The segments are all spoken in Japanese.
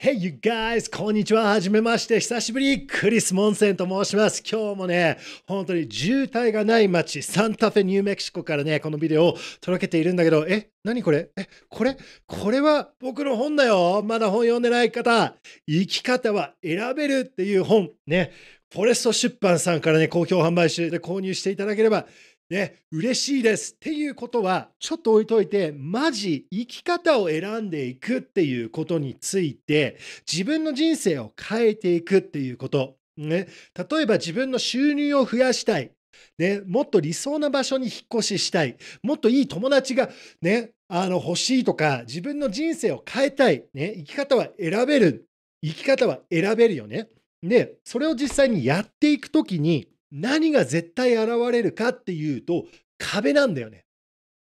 Hey you guys! こんにちは。はじめまして。久しぶり。クリス・モンセンと申します。今日もね、本当に渋滞がない街、サンタフェ・ニューメキシコからね、このビデオを届けているんだけど、え、何これえ、これこれは僕の本だよ。まだ本読んでない方。生き方は選べるっていう本。ね。フォレスト出版さんからね、好評販売中で購入していただければ、ね、嬉しいですっていうことは、ちょっと置いといて、マジ生き方を選んでいくっていうことについて、自分の人生を変えていくっていうこと。ね、例えば自分の収入を増やしたい。ね、もっと理想な場所に引っ越ししたい。もっといい友達がね、あの欲しいとか、自分の人生を変えたい。ね、生き方は選べる。生き方は選べるよね。で、それを実際にやっていくときに、何が絶対現れるかっていうと、壁なんだよね。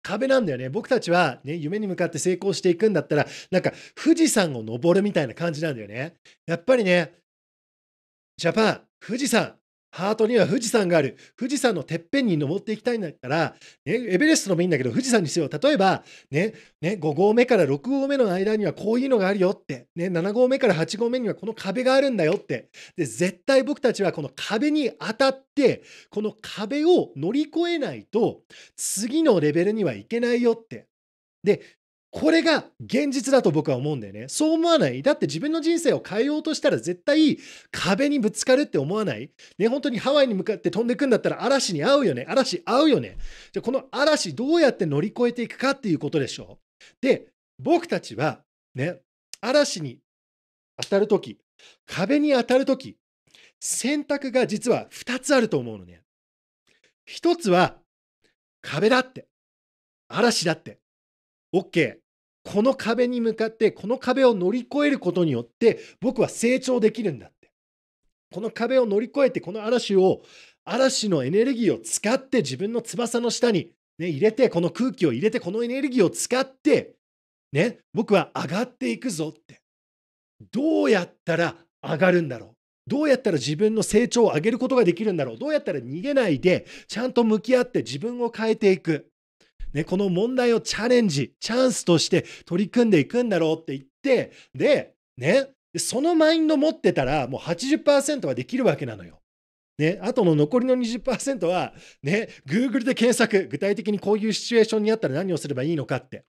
壁なんだよね。僕たちはね、夢に向かって成功していくんだったら、なんか富士山を登るみたいな感じなんだよね。やっぱりね、ジャパン、富士山、ハートには富士山がある。富士山のてっぺんに登っていきたいんだから、ね、エベレストでもいいんだけど、富士山にしよう。例えば、ね、ね、5合目から6合目の間にはこういうのがあるよって、ね、7合目から8合目にはこの壁があるんだよって。で、絶対僕たちはこの壁に当たって、この壁を乗り越えないと、次のレベルにはいけないよって。で、これが現実だと僕は思うんだよね。そう思わないだって自分の人生を変えようとしたら絶対壁にぶつかるって思わないね、本当にハワイに向かって飛んでくんだったら嵐に合うよね。嵐合うよね。じゃこの嵐どうやって乗り越えていくかっていうことでしょ。で、僕たちはね、嵐に当たるとき、壁に当たるとき、選択が実は2つあると思うのね。1つは壁だって、嵐だって、OK。この壁に向かってこの壁を乗り越えることによって僕は成長できるんだってこの壁を乗り越えてこの嵐を嵐のエネルギーを使って自分の翼の下に、ね、入れてこの空気を入れてこのエネルギーを使って、ね、僕は上がっていくぞってどうやったら上がるんだろうどうやったら自分の成長を上げることができるんだろうどうやったら逃げないでちゃんと向き合って自分を変えていくね、この問題をチャレンジ、チャンスとして取り組んでいくんだろうって言って、で、ね、そのマインド持ってたら、もう80%はできるわけなのよ。ね、あとの残りの20%は、ね、Google で検索、具体的にこういうシチュエーションにあったら何をすればいいのかって。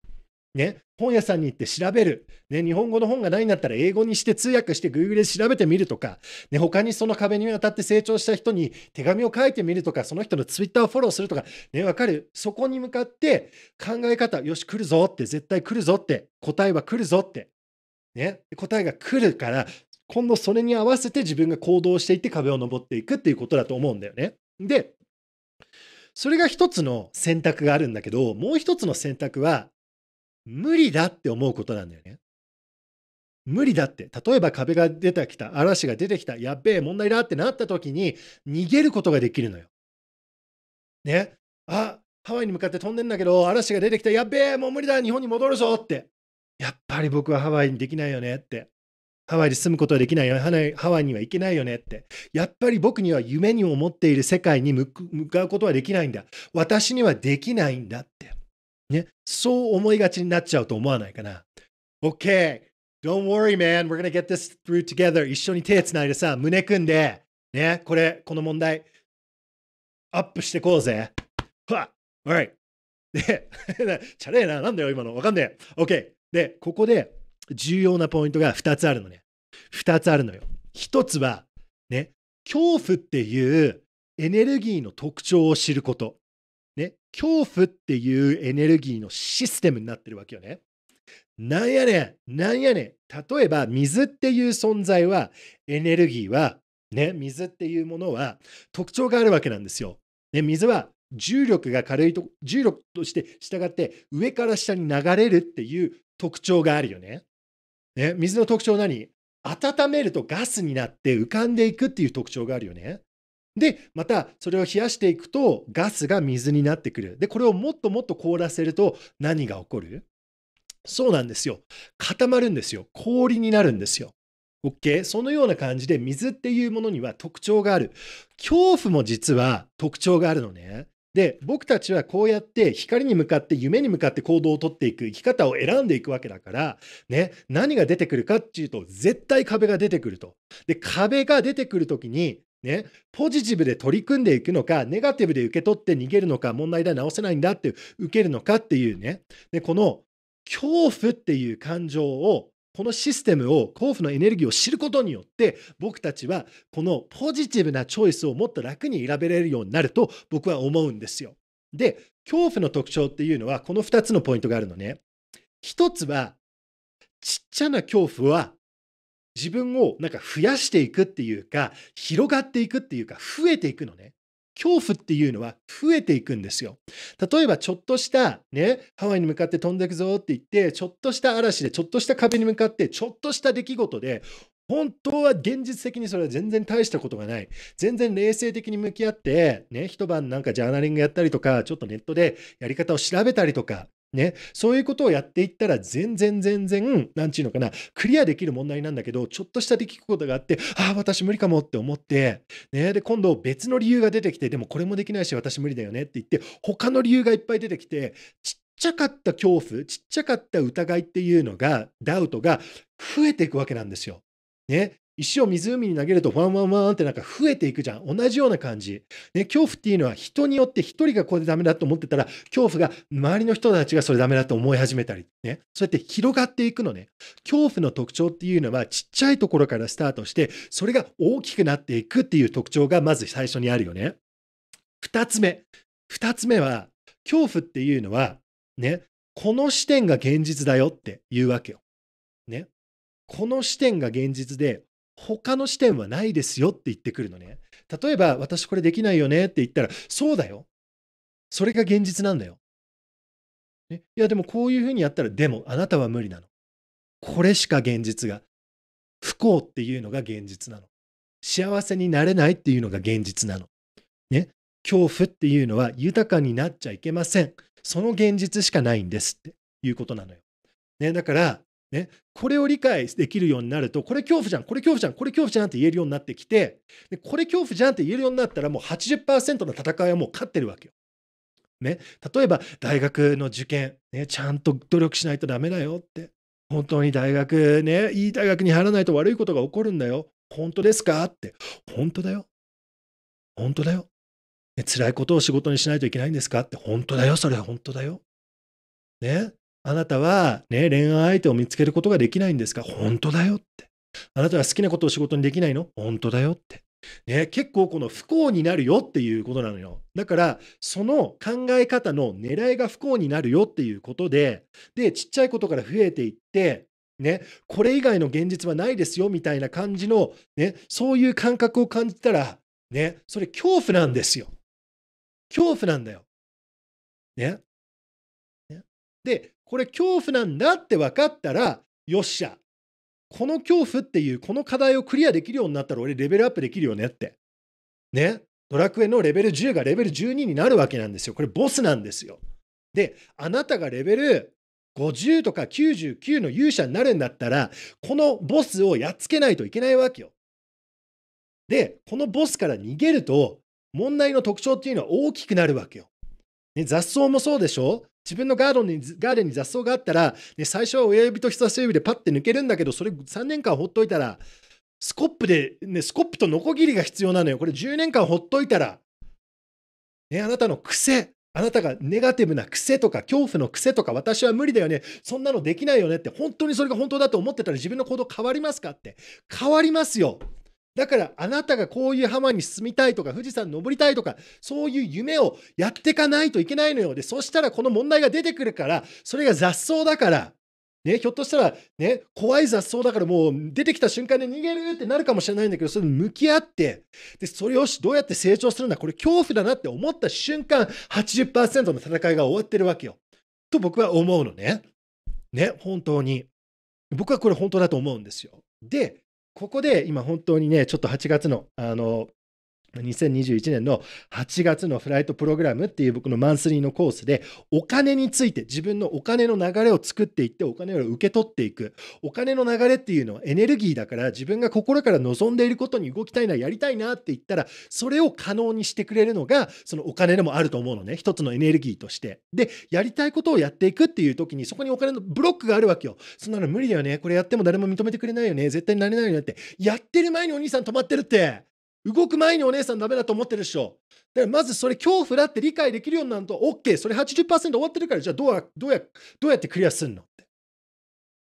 ね、本屋さんに行って調べる、ね、日本語の本がないんだったら英語にして通訳して Google で調べてみるとか、ね、他にその壁に当たって成長した人に手紙を書いてみるとか、その人の Twitter をフォローするとか、ね、わかるそこに向かって考え方、よし、来るぞって、絶対来るぞって、答えは来るぞって、ね、答えが来るから、今度それに合わせて自分が行動していって壁を登っていくっていうことだと思うんだよね。で、それが一つの選択があるんだけど、もう一つの選択は、無理だって思うことなんだよね。無理だって。例えば壁が出てきた、嵐が出てきた、やっべえ、問題だってなった時に、逃げることができるのよ。ね。あ、ハワイに向かって飛んでんだけど、嵐が出てきた、やっべえ、もう無理だ、日本に戻るぞって。やっぱり僕はハワイにできないよねって。ハワイで住むことはできないよね。ハワイには行けないよねって。やっぱり僕には夢に思っている世界に向かうことはできないんだ。私にはできないんだね、そう思いがちになっちゃうと思わないかな。OK! Don't worry, man. We're gonna get this through together. 一緒に手つないでさ、胸組んで、ね、これ、この問題、アップしてこうぜ。は !Alright! で、チャレーな、なんだよ、今の。わかんねえ。OK! で、ここで重要なポイントが2つあるのね。2つあるのよ。1つは、ね、恐怖っていうエネルギーの特徴を知ること。ね、恐怖っていうエネルギーのシステムになってるわけよね。なんやねん、なんやねん。例えば、水っていう存在は、エネルギーは、ね、水っていうものは特徴があるわけなんですよ。ね、水は重力が軽いと、重力として従って上から下に流れるっていう特徴があるよね。ね水の特徴何温めるとガスになって浮かんでいくっていう特徴があるよね。で、またそれを冷やしていくとガスが水になってくる。で、これをもっともっと凍らせると何が起こるそうなんですよ。固まるんですよ。氷になるんですよ。OK? そのような感じで水っていうものには特徴がある。恐怖も実は特徴があるのね。で、僕たちはこうやって光に向かって夢に向かって行動をとっていく生き方を選んでいくわけだから、ね、何が出てくるかっていうと絶対壁が出てくると。で、壁が出てくる時にね、ポジティブで取り組んでいくのか、ネガティブで受け取って逃げるのか、問題だ、直せないんだって、受けるのかっていうね。で、この恐怖っていう感情を、このシステムを、恐怖のエネルギーを知ることによって、僕たちはこのポジティブなチョイスをもっと楽に選べれるようになると僕は思うんですよ。で、恐怖の特徴っていうのは、この2つのポイントがあるのね。1つは、ちっちゃな恐怖は自分をなんか増やしていくっていうか、広がっていくっていうか、増えていくのね。恐怖っていうのは増えていくんですよ。例えばちょっとしたね、ハワイに向かって飛んでいくぞって言って、ちょっとした嵐で、ちょっとした壁に向かって、ちょっとした出来事で、本当は現実的にそれは全然大したことがない。全然冷静的に向き合って、ね、一晩なんかジャーナリングやったりとか、ちょっとネットでやり方を調べたりとか、ね。そういうことをやっていったら、全然全然、なんちゅうのかな、クリアできる問題なんだけど、ちょっとした出来事があって、ああ、私無理かもって思って、ね。で、今度別の理由が出てきて、でもこれもできないし、私無理だよねって言って、他の理由がいっぱい出てきて、ちっちゃかった恐怖、ちっちゃかった疑いっていうのが、ダウトが増えていくわけなんですよ。ね、石を湖に投げるとワンワンワンってなんか増えていくじゃん。同じような感じ。ね、恐怖っていうのは人によって一人がこれでダメだと思ってたら、恐怖が周りの人たちがそれダメだと思い始めたり、ね。そうやって広がっていくのね。恐怖の特徴っていうのはちっちゃいところからスタートして、それが大きくなっていくっていう特徴がまず最初にあるよね。二つ目。二つ目は、恐怖っていうのは、ね、この視点が現実だよっていうわけよ。ね。この視点が現実で、他の視点はないですよって言ってくるのね。例えば、私これできないよねって言ったら、そうだよ。それが現実なんだよ。ね、いや、でもこういうふうにやったら、でもあなたは無理なの。これしか現実が。不幸っていうのが現実なの。幸せになれないっていうのが現実なの。ね。恐怖っていうのは豊かになっちゃいけません。その現実しかないんですっていうことなのよ。ね、だから、ね、これを理解できるようになると、これ恐怖じゃん、これ恐怖じゃん、これ恐怖じゃんって言えるようになってきて、でこれ恐怖じゃんって言えるようになったら、もう80%の戦いはもう勝ってるわけよ。ね、例えば大学の受験、ね、ちゃんと努力しないとダメだよって。本当に大学ね、いい大学に入らないと悪いことが起こるんだよ。本当ですかって。本当だよ。本当だよ。ね、辛いことを仕事にしないといけないんですかって。本当だよ。それは本当だよ。ね。あなたはね、恋愛相手を見つけることができないんですか本当だよって。あなたは好きなことを仕事にできないの本当だよって。ね、結構この不幸になるよっていうことなのよ。だから、その考え方の狙いが不幸になるよっていうことで、で、ちっちゃいことから増えていって、ね、これ以外の現実はないですよみたいな感じの、ね、そういう感覚を感じたら、ね、それ恐怖なんですよ。恐怖なんだよ。ね。ねで、これ恐怖なんだって分かったら、よっしゃ。この恐怖っていう、この課題をクリアできるようになったら、俺レベルアップできるよねって。ね。ドラクエのレベル10がレベル12になるわけなんですよ。これボスなんですよ。で、あなたがレベル50とか99の勇者になるんだったら、このボスをやっつけないといけないわけよ。で、このボスから逃げると、問題の特徴っていうのは大きくなるわけよ。ね、雑草もそうでしょ自分のガードにガーデンに雑草があったら、ね、最初は親指と人差し指でパッて抜けるんだけど、それ3年間ほっといたら、スコップで、ね、スコップとノコギリが必要なのよ。これ10年間ほっといたら、ね、あなたの癖、あなたがネガティブな癖とか、恐怖の癖とか、私は無理だよね。そんなのできないよねって、本当にそれが本当だと思ってたら自分の行動変わりますかって。変わりますよ。だからあなたがこういう浜に住みたいとか富士山登りたいとかそういう夢をやっていかないといけないのよでそしたらこの問題が出てくるからそれが雑草だからね、ひょっとしたら、ね、怖い雑草だからもう出てきた瞬間で逃げるってなるかもしれないんだけど、それに向き合って、で、それをどうやって成長するんだ、これ恐怖だなって思った瞬間、80%の戦いが終わってるわけよ。と僕は思うのね。ね、本当に。僕はこれ本当だと思うんですよ。で、ここで今本当にね、ちょっと8月の、あの、2021年の8月のフライトプログラムっていう僕のマンスリーのコースでお金について自分のお金の流れを作っていってお金を受け取っていくお金の流れっていうのはエネルギーだから自分が心から望んでいることに動きたいなやりたいなって言ったらそれを可能にしてくれるのがそのお金でもあると思うのね一つのエネルギーとしてでやりたいことをやっていくっていう時にそこにお金のブロックがあるわけよそんなの無理だよねこれやっても誰も認めてくれないよね絶対になれないよねってやってる前にお兄さん止まってるって動く前にお姉さんダメだと思ってるでしょ。だからまずそれ恐怖だって理解できるようになると OK。それ80%終わってるからじゃあどうやどうやどうやってクリアすんの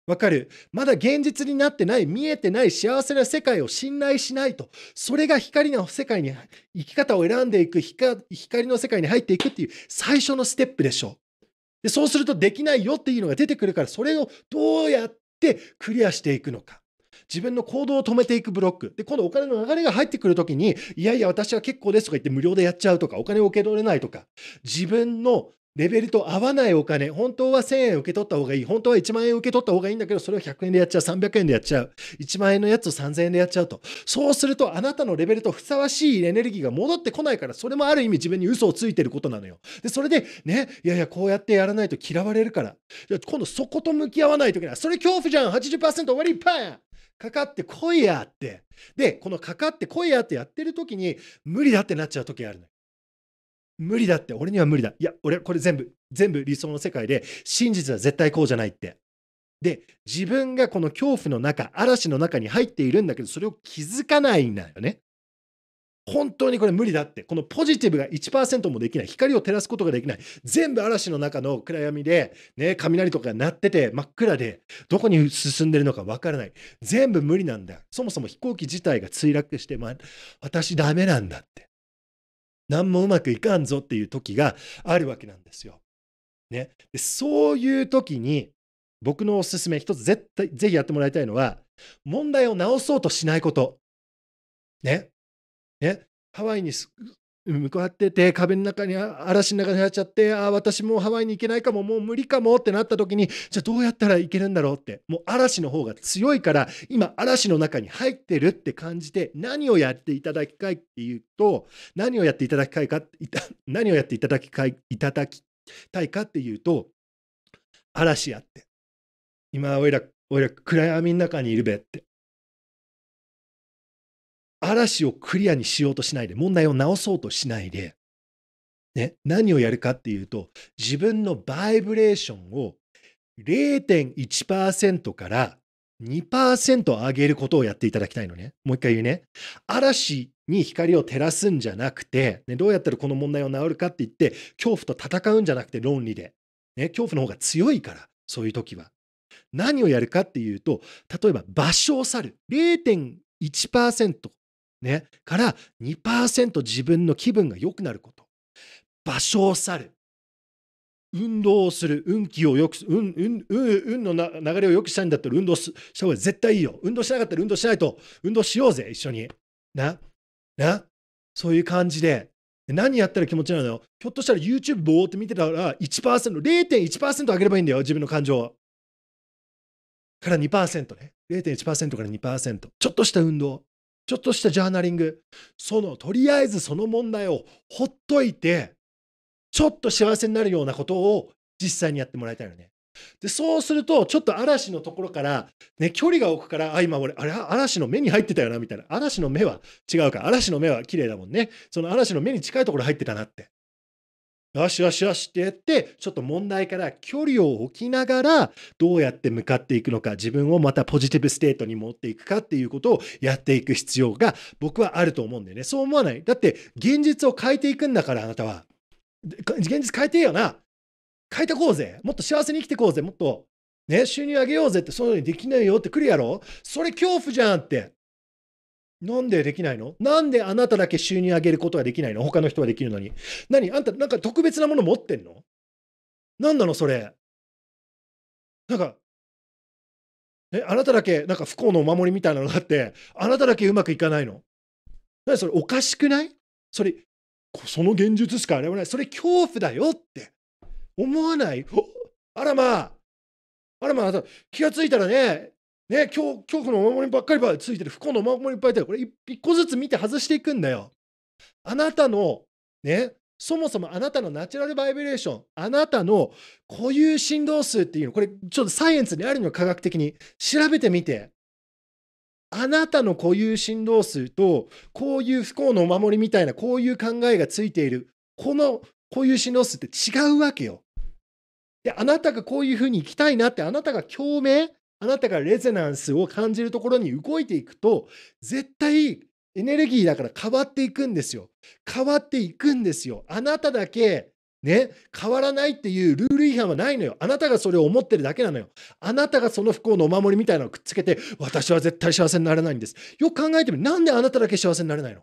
わかるまだ現実になってない見えてない幸せな世界を信頼しないと。それが光の世界に生き方を選んでいく光の世界に入っていくっていう最初のステップでしょ。でそうするとできないよっていうのが出てくるからそれをどうやってクリアしていくのか。自分の行動を止めていくブロック。で、今度お金の流れが入ってくるときに、いやいや、私は結構ですとか言って無料でやっちゃうとか、お金を受け取れないとか、自分のレベルと合わないお金、本当は1000円受け取った方がいい、本当は1万円受け取った方がいいんだけど、それを100円でやっちゃう、300円でやっちゃう、1万円のやつを3000円でやっちゃうと。そうすると、あなたのレベルとふさわしいエネルギーが戻ってこないから、それもある意味自分に嘘をついてることなのよ。で、それで、ね、いやいや、こうやってやらないと嫌われるから。今度そこと向き合わないといけない。それ恐怖じゃん !80% 終わりパンかかってこいやって。で、このかかってこいやってやってる時に、無理だってなっちゃう時あるのよ。無理だって、俺には無理だ。いや、俺、これ全部、全部理想の世界で、真実は絶対こうじゃないって。で、自分がこの恐怖の中、嵐の中に入っているんだけど、それを気づかないんだよね。本当にこれ無理だって、このポジティブが1%もできない、光を照らすことができない、全部嵐の中の暗闇で、ね、雷とか鳴ってて真っ暗で、どこに進んでるのかわからない。全部無理なんだ。そもそも飛行機自体が墜落して、まあ、私ダメなんだって。何もうまくいかんぞっていう時があるわけなんですよ。ね。でそういう時に、僕のおすすめ、一つ絶対、ぜひやってもらいたいのは、問題を直そうとしないこと。ね。ね、ハワイに向かってて壁の中に嵐の中に入っちゃってああ私もうハワイに行けないかももう無理かもってなった時にじゃあどうやったらいけるんだろうってもう嵐の方が強いから今嵐の中に入ってるって感じて何をやっていただきたいっていうと何をやっていただきたいか何をやっていただきたいいただきたいかっていうと嵐やって今おいらおいら暗闇の中にいるべって嵐をクリアにしようとしないで、問題を直そうとしないで、ね、何をやるかっていうと、自分のバイブレーションを0.1%から2%上げることをやっていただきたいのね。もう一回言うね。嵐に光を照らすんじゃなくて、ね、どうやったらこの問題を治るかって言って、恐怖と戦うんじゃなくて論理で。ね、恐怖の方が強いから、そういう時は。何をやるかっていうと、例えば場所を去る。0.1%ね、から2%自分の気分が良くなること。場所を去る。運動をする。運気を良く、運、運、運の流れを良くしたいんだったら運動した方が絶対いいよ。運動しなかったら運動しないと。運動しようぜ、一緒に。な。な。そういう感じで。何やったら気持ちなのよ。ひょっとしたら YouTube ぼーって見てたら1%、0.1%上げればいいんだよ、自分の感情を。から2%ね。0.1%から2%。ちょっとした運動。ちょっとしたジャーナリング、その、とりあえずその問題をほっといて、ちょっと幸せになるようなことを実際にやってもらいたいのね。で、そうすると、ちょっと嵐のところから、ね、距離が置くから、あ、今俺、あれ、嵐の目に入ってたよな、みたいな。嵐の目は違うか。嵐の目は綺麗だもんね。その嵐の目に近いところ入ってたなって。よしよしよしってやって、ちょっと問題から距離を置きながら、どうやって向かっていくのか、自分をまたポジティブステートに持っていくかっていうことをやっていく必要が僕はあると思うんだよね。そう思わない。だって、現実を変えていくんだから、あなたは。現実変えてよな。変えてこうぜ。もっと幸せに生きてこうぜ。もっと、ね、収入上げようぜって、そういうのにできないよって来るやろそれ恐怖じゃんって。なんでできないのなんであなただけ収入上げることができないの他の人はできるのに。何あんたなんか特別なもの持ってんの何なのそれ。なんか、え、あなただけなんか不幸のお守りみたいなのがあって、あなただけうまくいかないの何それおかしくないそれ、その現実しかあれはない。それ恐怖だよって思わないあらまあ、あらまあ、気がついたらね、ね、恐恐怖のお守りばっかりばついてる、不幸のお守りばっかりこれ一個ずつ見て外していくんだよ。あなたの、ね、そもそもあなたのナチュラルバイブレーション、あなたの固有振動数っていうの、これちょっとサイエンスにあるの科学的に調べてみて。あなたの固有振動数と、こういう不幸のお守りみたいな、こういう考えがついている、この固有振動数って違うわけよ。で、あなたがこういうふうに生きたいなって、あなたが共鳴、あなたがレゼナンスを感じるところに動いていくと、絶対エネルギーだから変わっていくんですよ。変わっていくんですよ。あなただけ、ね、変わらないっていうルール違反はないのよ。あなたがそれを思ってるだけなのよ。あなたがその不幸のお守りみたいなのをくっつけて、私は絶対幸せになれないんです。よく考えてみる。なんであなただけ幸せになれないの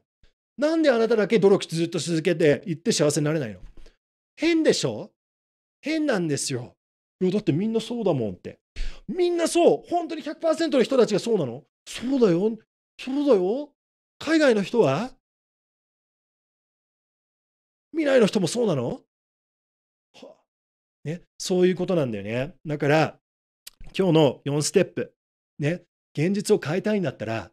なんであなただけ努力ずっと続けていって幸せになれないの変でしょ変なんですよ。いや、だってみんなそうだもんって。みんなそう。本当に100%の人たちがそうなのそうだよ。そうだよ。海外の人は未来の人もそうなの、はあ、ね、そういうことなんだよね。だから、今日の4ステップ。ね、現実を変えたいんだったら、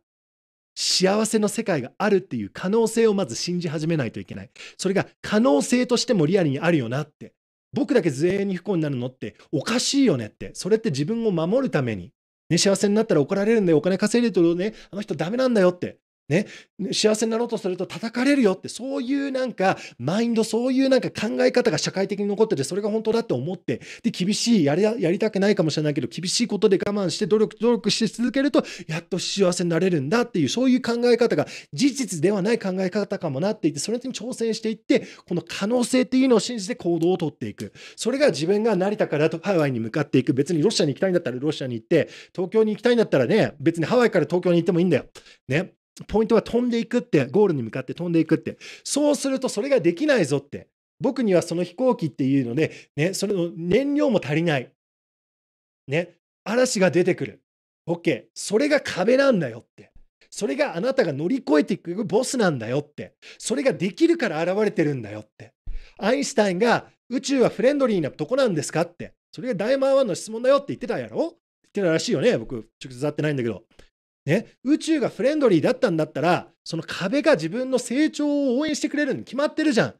幸せの世界があるっていう可能性をまず信じ始めないといけない。それが可能性としてもリアルにあるよなって。僕だけ全員に不幸になるのっておかしいよねって、それって自分を守るために、ね、幸せになったら怒られるんで、お金稼いでるとね、あの人ダメなんだよって、ね、幸せになろうとすると叩かれるよって、そういうなんか、マインド、そういうなんか考え方が社会的に残ってて、それが本当だって思って、で、厳しい、やり、やりたくないかもしれないけど、厳しいことで我慢して、努力、努力して続けると、やっと幸せになれるんだっていう、そういう考え方が、事実ではない考え方かもなっていて、それに挑戦していって、この可能性っていうのを信じて行動をとっていく。それが自分が成田からハワイに向かっていく。別にロシアに行きたいんだったらロシアに行って、東京に行きたいんだったらね、別にハワイから東京に行ってもいいんだよ。ね。ポイントは飛んでいくって、ゴールに向かって飛んでいくって。そうするとそれができないぞって。僕にはその飛行機っていうので、ね、それの燃料も足りない。ね、嵐が出てくる。OK。それが壁なんだよって。それがあなたが乗り越えていくボスなんだよって。それができるから現れてるんだよって。アインシュタインが宇宙はフレンドリーなとこなんですかって。それがダイマーワンの質問だよって言ってたやろ言ってたらしいよね。僕、直接会ってないんだけど。ね、宇宙がフレンドリーだったんだったら、その壁が自分の成長を応援してくれるに決まってるじゃん。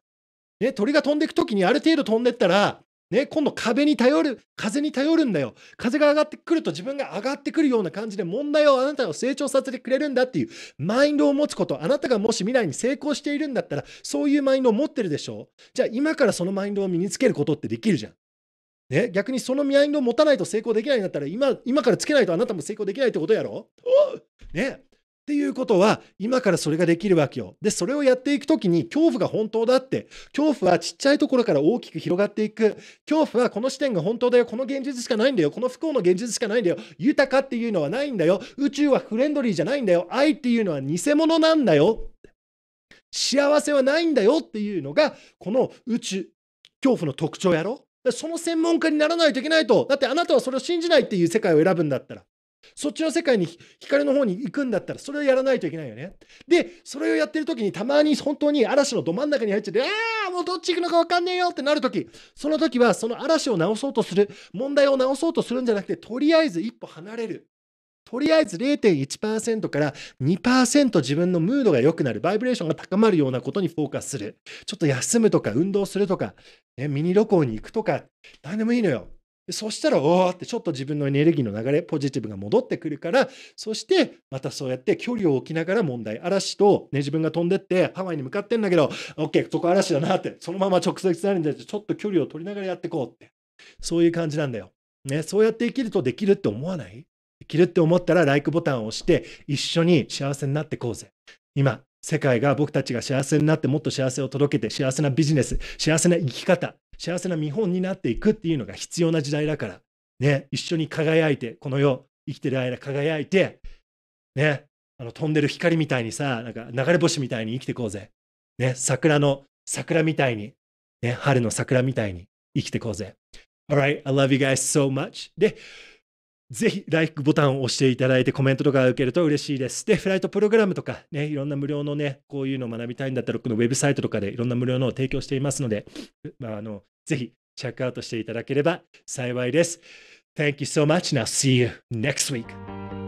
ね、鳥が飛んでいくときにある程度飛んでったら、ね、今度壁に頼る、風に頼るんだよ。風が上がってくると自分が上がってくるような感じで問題をあなたを成長させてくれるんだっていうマインドを持つこと、あなたがもし未来に成功しているんだったら、そういうマインドを持ってるでしょじゃあ今からそのマインドを身につけることってできるじゃん。ね、逆にそのャインドを持たないと成功できないんだったら今、今からつけないとあなたも成功できないってことやろ ね。っていうことは、今からそれができるわけよ。で、それをやっていく時に、恐怖が本当だって。恐怖はちっちゃいところから大きく広がっていく。恐怖はこの視点が本当だよ。この現実しかないんだよ。この不幸の現実しかないんだよ。豊かっていうのはないんだよ。宇宙はフレンドリーじゃないんだよ。愛っていうのは偽物なんだよ。幸せはないんだよっていうのが、この宇宙、恐怖の特徴やろその専門家にならないといけないと。だってあなたはそれを信じないっていう世界を選ぶんだったら。そっちの世界に光の方に行くんだったら、それをやらないといけないよね。で、それをやってる時に、たまに本当に嵐のど真ん中に入っちゃって、ああ、もうどっち行くのか分かんねえよってなる時、その時は、その嵐を直そうとする、問題を直そうとするんじゃなくて、とりあえず一歩離れる。とりあえず0.1%から2%自分のムードが良くなる、バイブレーションが高まるようなことにフォーカスする。ちょっと休むとか、運動するとか、ね、ミニ旅行に行くとか、何でもいいのよ。そしたら、おーってちょっと自分のエネルギーの流れ、ポジティブが戻ってくるから、そしてまたそうやって距離を置きながら問題、嵐と、ね、自分が飛んでって、ハワイに向かってんだけど、OK、そこ嵐だなって、そのまま直接なるんで、て、ちょっと距離を取りながらやっていこうって。そういう感じなんだよ。ね、そうやって生きるとできるって思わないきるって思ったら、like ボタンを押して、一緒に幸せになってこうぜ。今、世界が僕たちが幸せになって、もっと幸せを届けて、幸せなビジネス、幸せな生き方、幸せな見本になっていくっていうのが必要な時代だから、ね、一緒に輝いて、この世、生きてる間輝いて、ね、あの飛んでる光みたいにさ、なんか流れ星みたいに生きてこうぜ。ね、桜の桜みたいに、ね、春の桜みたいに生きてこうぜ。Alright, I love you guys so much. で、ぜひ、ライクボタンを押していただいて、コメントとか受けると嬉しいです。で、フライトプログラムとか、ね、いろんな無料のね、こういうのを学びたいんだったら、このウェブサイトとかでいろんな無料のを提供していますので、まあ、あのぜひ、チェックアウトしていただければ幸いです。Thank you so much, and I'll see you next week.